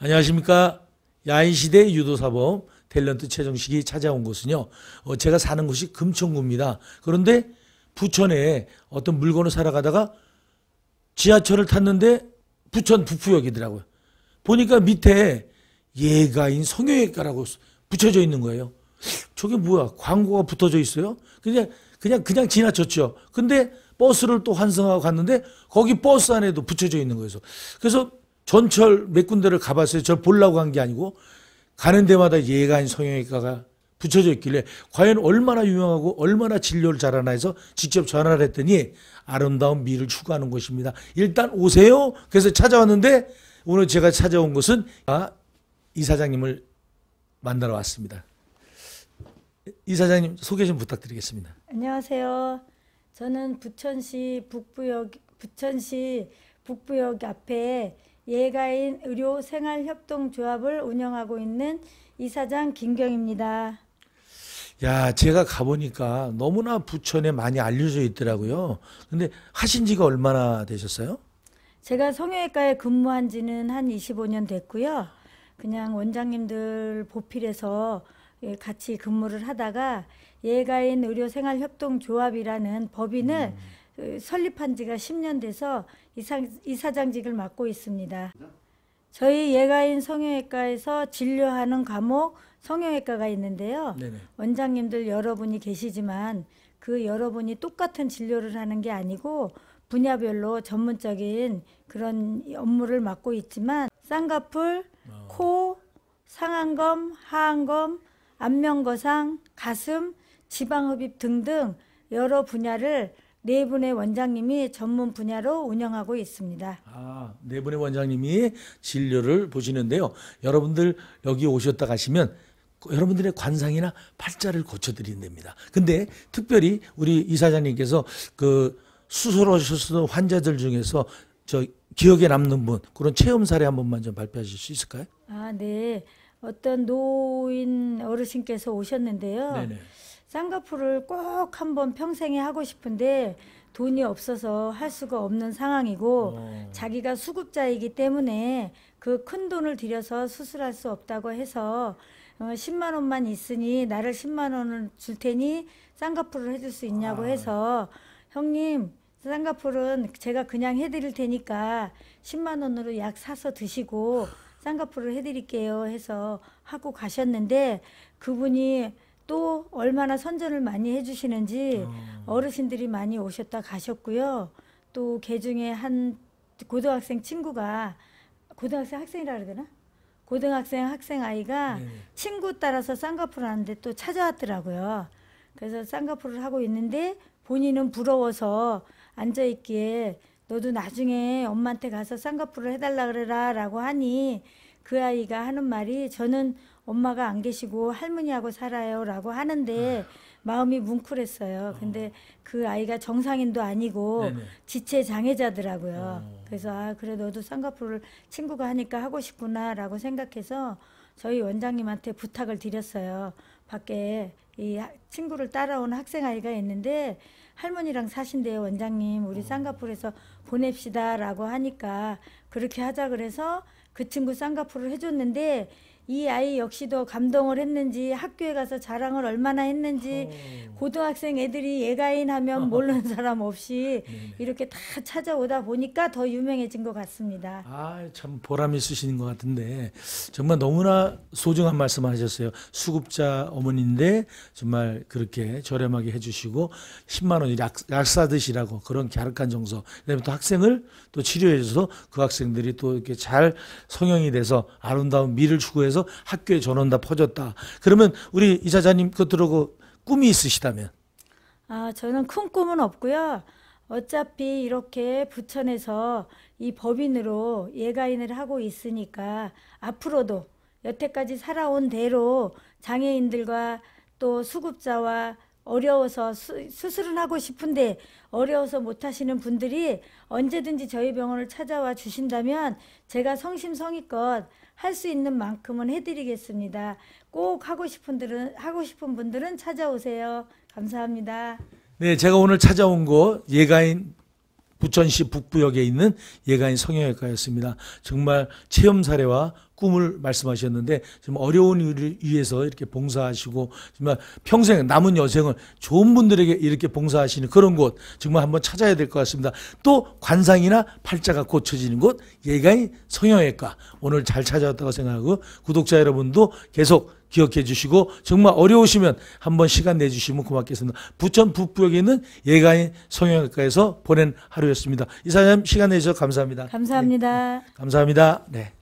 안녕하십니까. 야인시대 유도사범 탤런트 최정식이 찾아온 곳은요. 어, 제가 사는 곳이 금천구입니다. 그런데 부천에 어떤 물건을 사러 가다가 지하철을 탔는데 부천 북부역이더라고요. 보니까 밑에 예가인 성형외과라고 붙여져 있는 거예요. 저게 뭐야? 광고가 붙어져 있어요? 그냥 그냥 그냥 지나쳤죠. 근데 버스를 또 환승하고 갔는데 거기 버스 안에도 붙여져 있는 거예요. 그래서 전철 몇 군데를 가봤어요. 저 보려고 간 게 아니고 가는 데마다 예가 아닌 성형외과가 붙여져 있길래 과연 얼마나 유명하고 얼마나 진료를 잘하나 해서 직접 전화를 했더니 아름다운 미를 추구하는 곳입니다. 일단 오세요. 그래서 찾아왔는데 오늘 제가 찾아온 곳은 아, 이사장님을 만나러 왔습니다. 이사장님 소개 좀 부탁드리겠습니다. 안녕하세요. 저는 부천시 북부역 부천시 북부역 앞에 예가인 의료생활협동조합을 운영하고 있는 이사장 김경입니다. 야, 제가 가보니까 너무나 부천에 많이 알려져 있더라고요. 근데 하신 지가 얼마나 되셨어요? 제가 성형외과에 근무한 지는 한 25년 됐고요. 그냥 원장님들 보필해서 예, 같이 근무를 하다가 예가인 의료생활협동조합이라는 법인을 음. 그 설립한 지가 10년 돼서 이사, 이사장직을 맡고 있습니다. 저희 예가인 성형외과에서 진료하는 과목 성형외과가 있는데요. 네네. 원장님들 여러분이 계시지만 그 여러분이 똑같은 진료를 하는 게 아니고 분야별로 전문적인 그런 업무를 맡고 있지만 쌍꺼풀, 어. 코, 상안검, 하안검, 안면거상, 가슴, 지방흡입 등등 여러 분야를 네 분의 원장님이 전문 분야로 운영하고 있습니다. 아, 네 분의 원장님이 진료를 보시는데요. 여러분들 여기 오셨다 가시면 그 여러분들의 관상이나 팔자를 고쳐드린답니다. 근데 특별히 우리 이사장님께서 그 수술하셨던 환자들 중에서 저 기억에 남는 분 그런 체험 사례 한 번만 좀 발표하실 수 있을까요? 아, 네. 어떤 노인 어르신께서 오셨는데요. 네네. 쌍꺼풀을 꼭 한번 평생에 하고 싶은데 돈이 없어서 할 수가 없는 상황이고 오. 어. 자기가 수급자이기 때문에 그 큰 돈을 들여서 수술할 수 없다고 해서 어, 10만 원만 있으니 나를 10만 원을 줄 테니 쌍꺼풀을 해줄 수 있냐고 아. 해서 형님 쌍꺼풀은 제가 그냥 해드릴 테니까 10만 원으로 약 사서 드시고 쌍꺼풀을 해드릴게요 해서 하고 가셨는데 그분이 또 얼마나 선전을 많이 해주시는지 어. 르신들이 많이 오셨다 가셨고요. 또 개중에 한 고등학생 친구가 고등학생 학생이라 그래야 되나? 고등학생 학생 아이가 네. 친구 따라서 쌍꺼풀 하는데 또 찾아왔더라고요. 그래서 쌍꺼풀을 하고 있는데 본인은 부러워서 앉아 있기에 너도 나중에 엄마한테 가서 쌍꺼풀을 해달라 그래라라고 하니 그 아이가 하는 말이 저는 엄마가 안 계시고 할머니하고 살아요라고 하는데 아. 마음이 뭉클했어요. 근데 어. 그 아이가 정상인도 아니고 네네. 지체 장애자더라고요. 어. 그래서 아 그래 너도 쌍꺼풀을 친구가 하니까 하고 싶구나라고 생각해서 저희 원장님한테 부탁을 드렸어요. 밖에 이 친구를 따라온 학생 아이가 있는데 할머니랑 사신대요 원장님 우리 어. 쌍꺼풀에서 보냅시다라고 하니까 그렇게 하자 그래서 그 친구 쌍꺼풀을 해줬는데 이 아이 역시도 감동을 했는지 학교에 가서 자랑을 얼마나 했는지 오. 어. 고등학생 애들이 예가인 하면 모르는 사람 없이 이렇게 다 찾아오다 보니까 더 유명해진 것 같습니다. 아, 참 보람 있으신 것 같은데 정말 너무나 소중한 말씀 하셨어요. 수급자 어머니인데 정말 그렇게 저렴하게 해주시고 10만 원이 약사 드시라고 그런 갸륵한 정서 그다음에 또 학생을 또 치료해줘서 그 학생들이 또 이렇게 잘 성형이 돼서 아름다운 미를 추구해서 그래서 학교에 전원 다 퍼졌다. 그러면 우리 이사장님 그 들어고 꿈이 있으시다면? 아, 저는 큰 꿈은 없고요. 어차피 이렇게 부천에서 이 법인으로 예가인을 하고 있으니까 앞으로도 여태까지 살아온 대로 장애인들과 또 수급자와 어려워서 수, 수술은 하고 싶은데 어려워서 못하시는 분들이 언제든지 저희 병원을 찾아와 주신다면 제가 성심성의껏 할 수 있는 만큼은 해드리겠습니다. 꼭 하고 싶은 들은 하고 싶은 분들은 찾아오세요. 감사합니다. 네, 제가 오늘 찾아온 곳 예가인 부천시 북부역에 있는 예가인 성형외과였습니다. 정말 체험 사례와 꿈을 말씀하셨는데 정말 어려운 일을 위해서 이렇게 봉사하시고 정말 평생 남은 여생을 좋은 분들에게 이렇게 봉사하시는 그런 곳 정말 한번 찾아야 될 것 같습니다. 또 관상이나 팔자가 고쳐지는 곳 예가인 성형외과 오늘 잘 찾아왔다고 생각하고 구독자 여러분도 계속 기억해 주시고 정말 어려우시면 한번 시간 내 주시면 고맙겠습니다. 부천 북부역에 있는 예가인 성형외과에서 보낸 하루였습니다. 이사님 시간 내주셔서 감사합니다. 감사합니다. 네. 감사합니다. 네.